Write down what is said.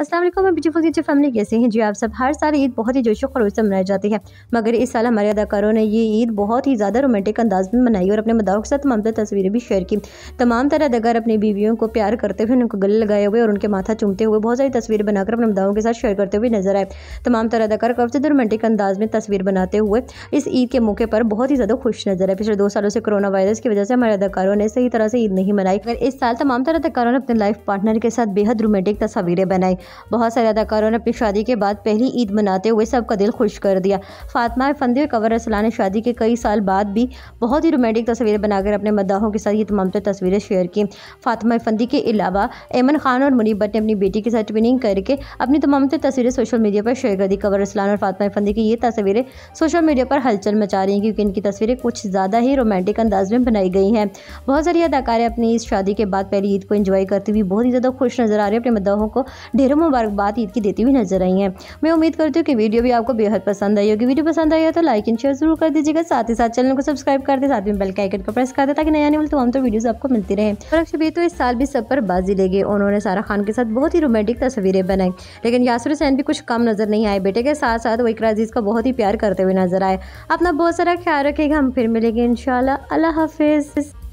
Aslam beautiful teacher family कैसे हैं जी आप सब हर साल ईद बहुत ही जोश व खरोश से मनाई जाती है मगर इस साल हमारे अदाकारों ने ये ईद बहुत ही ज़्यादा रोमांटिक अंदाज में मनाई और अपने मदाओं के साथ तमाम तस्वीरें भी शेयर की तमाम तरह अदाकार अपनी बीवियों को प्यार करते हुए उनको गले लगाए हुए और उनके माथा चूमते हुए बहुत सारी तस्वीरें बनाकर अपने मदाओं के साथ शेयर करते हुए नजर आए तमाम तरह अदाकार काफ़ी से रोमांटिक अंदाज में तस्वीर बनाते हुए इस ईद के मौके पर बहुत ही ज़्यादा खुश नजर आए पिछले दो सालों से कोरोना वायरस की वजह से हमारे अदाकारों ने सही तरह से ईद नहीं मनाई मगर इस साल तमाम तरह अदाकारों ने अपने लाइफ पार्टनर के साथ बेहद रोमांटिक तस्वीरें बनाई बहुत सारे अदाकारों ने अपनी शादी के बाद पहली ईद मनाते हुए सबका दिल खुश कर दिया फातमा फंदी और कंवर रसला ने शादी के कई साल बाद भी बहुत ही रोमांटिक तस्वीरें बनाकर अपने मद्दाहों के साथ ये तमाम तस्वीरें शेयर की फातमा फंदी के अलावा एमन खान और मुनीब भट्ट ने अपनी बेटी के साथ ट्विनिंग करके अपनी तमाम तस्वीरें सोशल मीडिया पर शेयर कर दी कंवर असलान और फातमा फंदी की ये तस्वीरें सोशल मीडिया पर हलचल मचा रही हैं क्योंकि इनकी तस्वीरें कुछ ज़्यादा ही रोमांटिक अंदाज में बनाई गई हैं बहुत सारी अदाकारें अपनी इस शादी के बाद पहली ईद को इंजॉय करते हुए बहुत ही ज़्यादा खुश नजर आ रही है अपने मद्दाहों को ढेरों और मुबारकबाद ईद की देती हुई नजर आई हैं मैं उम्मीद करती हूँ कि वीडियो भी आपको बेहद पसंद आई होगी वीडियो पसंद आई हो तो लाइक एंड शेयर जरूर कर दीजिएगा साथ ही साथ चैनल को सब्सक्राइब कर दे साथ में बेल के आइकन को प्रेस कर दे ताकि नया आने तमाम तो वीडियोज़ आपको मिलती रहे और शबीर तो इस साल भी सब पर बाजी ले गए उन्होंने सारा खान के साथ बहुत ही रोमांटिक तस्वीरें बनाई लेकिन यासर हुसैन भी कुछ कम नजर नहीं आए बेटे के साथ साथ वो वही अजीज़ का बहुत ही प्यार करते हुए नजर आए अपना बहुत सारा ख्याल रखेगा हम फिर मिलेंगे इन अल्लाह हाफिज़